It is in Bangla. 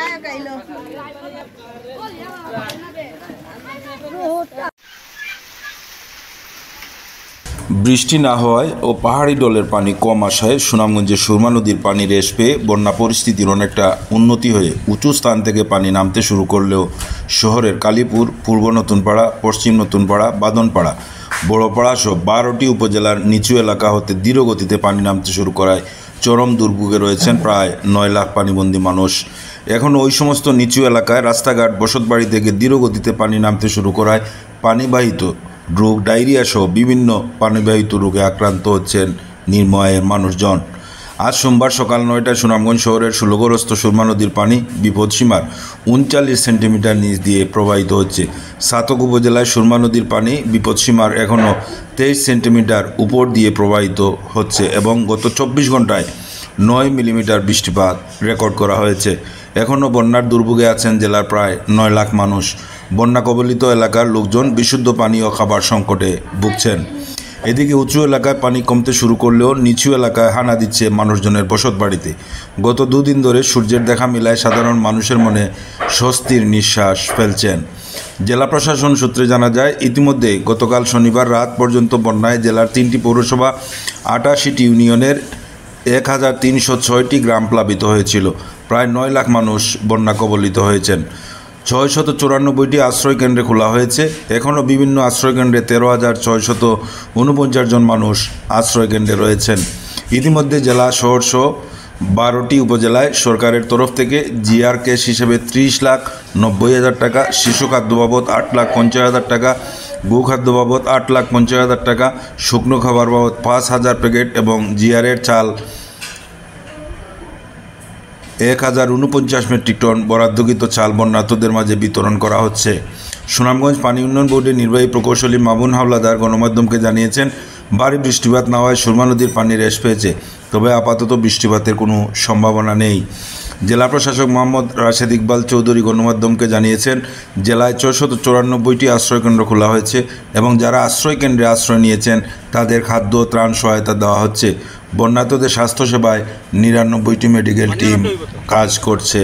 গায়ক আইলো বৃষ্টি না হওয়ায় ও পাহাড়ি ডলের পানি কম আসায় সুনামগঞ্জের সুরমা নদীর পানি রেশ পেয়ে বন্যা পরিস্থিতির অনেকটা উন্নতি হয়ে উঁচু স্থান থেকে পানি নামতে শুরু করলেও শহরের কালীপুর পূর্ব নতুনপাড়া পশ্চিম নতুনপাড়া বাদনপাড়া বড়পাড়া সহ বারোটি উপজেলার নিচু এলাকা হতে ধীর গতিতে পানি নামতে শুরু করায় চরম দুর্ভোগে রয়েছেন প্রায় নয় লাখ পানিবন্দী মানুষ এখন ওই সমস্ত নিচু এলাকায় রাস্তাঘাট বসতবাড়ি থেকে গতিতে পানি নামতে শুরু করায় পানিবাহিত রোগ ডায়রিয়া সহ বিভিন্ন পানিবাহিত রোগে আক্রান্ত হচ্ছেন নির্ময়ের মানুষজন আজ সোমবার সকাল নয়টায় সুনামগঞ্জ শহরের সুলগরস্থ সুরমা নদীর পানি বিপদসীমার উনচাল্লিশ সেন্টিমিটার নিচ দিয়ে প্রবাহিত হচ্ছে সাতক উপজেলায় সুরমা নদীর পানি বিপদসীমার এখনও তেইশ সেন্টিমিটার উপর দিয়ে প্রবাহিত হচ্ছে এবং গত চব্বিশ ঘন্টায় নয় মিলিমিটার বৃষ্টিপাত রেকর্ড করা হয়েছে এখনও বন্যার দুর্ভোগে আছেন জেলার প্রায় নয় লাখ মানুষ বন্যা কবলিত এলাকার লোকজন বিশুদ্ধ পানীয় খাবার সংকটে ভুগছেন এদিকে উঁচু এলাকায় পানি কমতে শুরু করলেও নিচু এলাকায় হানা দিচ্ছে মানুষজনের বসত বাড়িতে গত দুদিন ধরে সূর্যের দেখা মিলায় সাধারণ মানুষের মনে স্বস্তির নিঃশ্বাস ফেলছেন জেলা প্রশাসন সূত্রে জানা যায় ইতিমধ্যে গতকাল শনিবার রাত পর্যন্ত বন্যায় জেলার তিনটি পৌরসভা আটাশিটি ইউনিয়নের এক হাজার তিনশো ছয়টি গ্রাম প্লাবিত হয়েছিল প্রায় নয় লাখ মানুষ বন্যা কবলিত হয়েছেন ছয় শত চুরানব্বইটি আশ্রয়কেন্দ্রে খোলা হয়েছে এখনও বিভিন্ন আশ্রয়কেন্দ্রে তেরো হাজার ছয়শত উনপঞ্চাশ জন মানুষ আশ্রয়কেন্দ্রে রয়েছেন ইতিমধ্যে জেলা শহর সহ বারোটি উপজেলায় সরকারের তরফ থেকে জিআর কেস হিসেবে ত্রিশ লাখ নব্বই হাজার টাকা শিশু খাদ্য বাবদ আট লাখ পঞ্চাশ হাজার টাকা গোখাদ্য বাবদ আট লাখ পঞ্চাশ হাজার টাকা শুকনো খাবার বাবদ পাঁচ হাজার প্যাকেট এবং জিআরের চাল এক হাজার উনপঞ্চাশ মেট্রিক টন বরাদ্দকৃত চাল বন্যার্থদের মাঝে বিতরণ করা হচ্ছে সুনামগঞ্জ পানি উন্নয়ন বোর্ডের নির্বাহী প্রকৌশলী মামুন হাওলাদার গণমাধ্যমকে জানিয়েছেন ভারী বৃষ্টিপাত না হওয়ায় সুরমা নদীর পানি রেস পেয়েছে তবে আপাতত বৃষ্টিপাতের কোনো সম্ভাবনা নেই জেলা প্রশাসক মোহাম্মদ রাশেদ ইকবাল চৌধুরী গণমাধ্যমকে জানিয়েছেন জেলায় ছশত চৌরানব্বইটি আশ্রয়কেন্দ্র খোলা হয়েছে এবং যারা আশ্রয়কেন্দ্রে আশ্রয় নিয়েছেন তাদের খাদ্য ত্রাণ সহায়তা দেওয়া হচ্ছে বন্যাতদের স্বাস্থ্যসেবায় নিরানব্বইটি মেডিকেল টিম কাজ করছে